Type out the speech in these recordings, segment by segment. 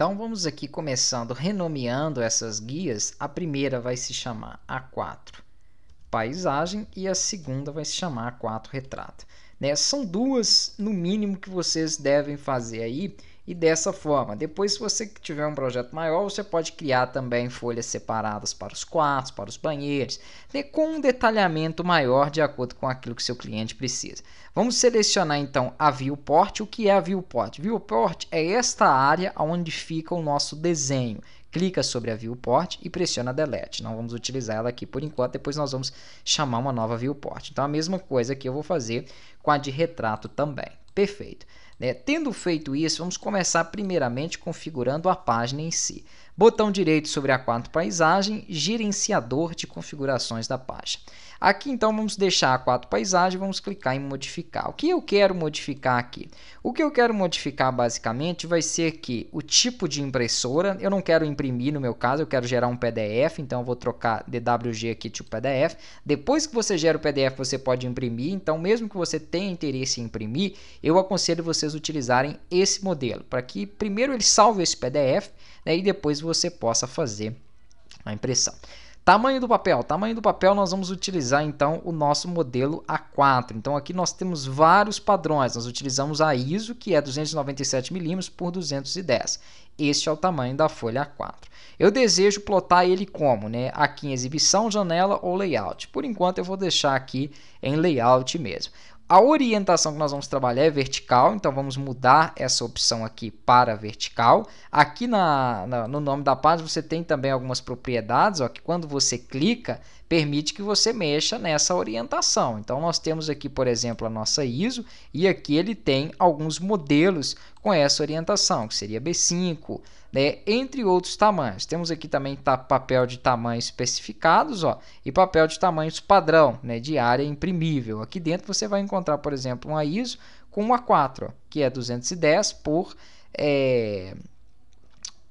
Então vamos aqui começando renomeando essas guias. A primeira vai se chamar A4 Paisagem e a segunda vai se chamar A4 Retrato. Né? São duas, no mínimo, que vocês devem fazer aí e dessa forma. Depois, se você tiver um projeto maior, você pode criar também folhas separadas para os quartos, para os banheiros, né, com um detalhamento maior de acordo com aquilo que seu cliente precisa. Vamos selecionar então a viewport. O que é a viewport? Viewport é esta área onde fica o nosso desenho. Clica sobre a viewport e pressiona delete. Não vamos utilizar ela aqui por enquanto, depois nós vamos chamar uma nova viewport. Então a mesma coisa que eu vou fazer com a de retrato também. Perfeito. Né? Tendo feito isso, vamos começar primeiramente configurando a página em si. Botão direito sobre a quatro paisagem, gerenciador de configurações da página. Aqui então vamos deixar a quatro paisagem, vamos clicar em modificar. O que eu quero modificar aqui? O que eu quero modificar basicamente vai ser que o tipo de impressora, eu não quero imprimir no meu caso, eu quero gerar um PDF, então eu vou trocar DWG aqui tipo PDF. Depois que você gera o PDF, você pode imprimir, então mesmo que você tenha interesse em imprimir, eu aconselho você vocês utilizarem esse modelo, para que primeiro ele salve esse PDF né, e depois você possa fazer a impressão. Tamanho do papel. Tamanho do papel nós vamos utilizar então o nosso modelo A4. Então aqui nós temos vários padrões. Nós utilizamos a ISO, que é 297 mm por 210. Este é o tamanho da folha A4. Eu desejo plotar ele como, né? Aqui em exibição, janela ou layout. Por enquanto eu vou deixar aqui em layout mesmo. A orientação que nós vamos trabalhar é vertical, então vamos mudar essa opção aqui para vertical. Aqui na, na, no nome da página você tem também algumas propriedades, ó, que quando você clica, permite que você mexa nessa orientação. Então, nós temos aqui, por exemplo, a nossa ISO e aqui ele tem alguns modelos com essa orientação, que seria B5, né, entre outros tamanhos. Temos aqui também tá, papel de tamanhos especificados ó, e papel de tamanhos padrão, né, de área imprimível. Aqui dentro você vai encontrar, por exemplo, uma ISO com uma 4, que é 210 por... É,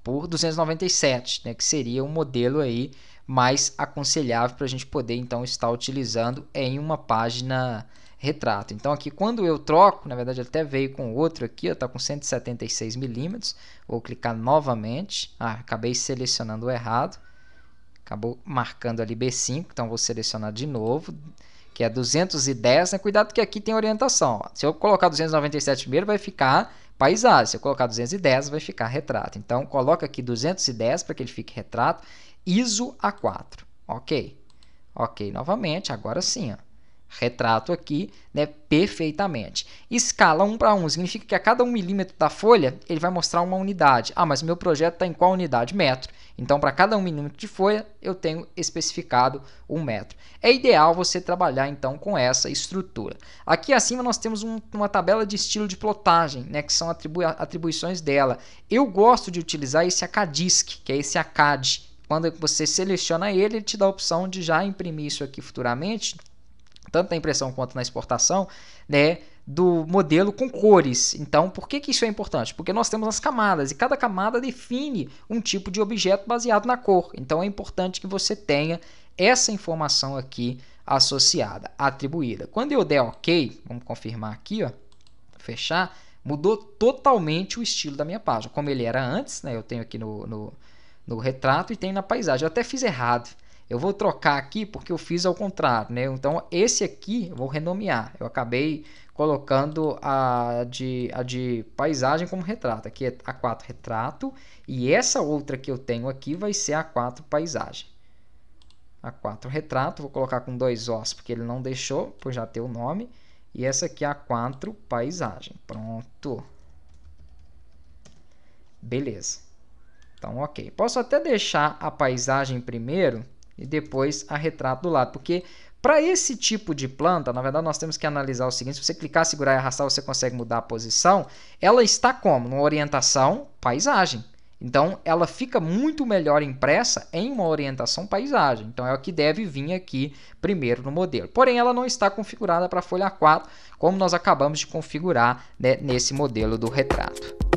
por 297, né, que seria um modelo aí mais aconselhável para a gente poder então estar utilizando em uma página retrato. Então aqui quando eu troco, na verdade até veio com outro aqui, está com 176 milímetros. Vou clicar novamente. Ah, acabei selecionando errado. Acabou marcando ali B5, então vou selecionar de novo, que é 210. Né? Cuidado que aqui tem orientação. Ó. Se eu colocar 297 primeiro vai ficar paisagem. Se eu colocar 210 vai ficar retrato. Então coloca aqui 210 para que ele fique retrato ISO A4. Ok. Ok, novamente, agora sim. Ó. Retrato aqui né, perfeitamente. Escala 1 para 1 significa que a cada 1 milímetro da folha ele vai mostrar uma unidade. Ah, mas meu projeto está em qual unidade? Metro. Então, para cada 1 milímetro de folha, eu tenho especificado 1 metro. É ideal você trabalhar então com essa estrutura. Aqui acima nós temos um, uma tabela de estilo de plotagem, né, que são atribui atribuições dela. Eu gosto de utilizar esse ACADISC, que é esse ACAD quando você seleciona ele, ele te dá a opção de já imprimir isso aqui futuramente, tanto na impressão quanto na exportação, né, do modelo com cores. Então, por que, que isso é importante? Porque nós temos as camadas e cada camada define um tipo de objeto baseado na cor. Então, é importante que você tenha essa informação aqui associada, atribuída. Quando eu der OK, vamos confirmar aqui, ó, fechar, mudou totalmente o estilo da minha página. Como ele era antes, né, eu tenho aqui no, no no retrato e tem na paisagem. Eu até fiz errado. Eu vou trocar aqui porque eu fiz ao contrário, né? Então esse aqui eu vou renomear. Eu acabei colocando a de, a de paisagem como retrato. Aqui é A4 retrato e essa outra que eu tenho aqui vai ser A4 paisagem. A4 retrato, vou colocar com dois Os porque ele não deixou, por já ter o nome. E essa aqui é A4 paisagem. Pronto. Beleza. Então, ok. Posso até deixar a paisagem primeiro e depois a retrato do lado, porque para esse tipo de planta, na verdade, nós temos que analisar o seguinte: se você clicar, segurar e arrastar, você consegue mudar a posição. Ela está como? Numa orientação paisagem. Então, ela fica muito melhor impressa em uma orientação paisagem. Então, é o que deve vir aqui primeiro no modelo. Porém, ela não está configurada para folha 4, como nós acabamos de configurar né, nesse modelo do retrato.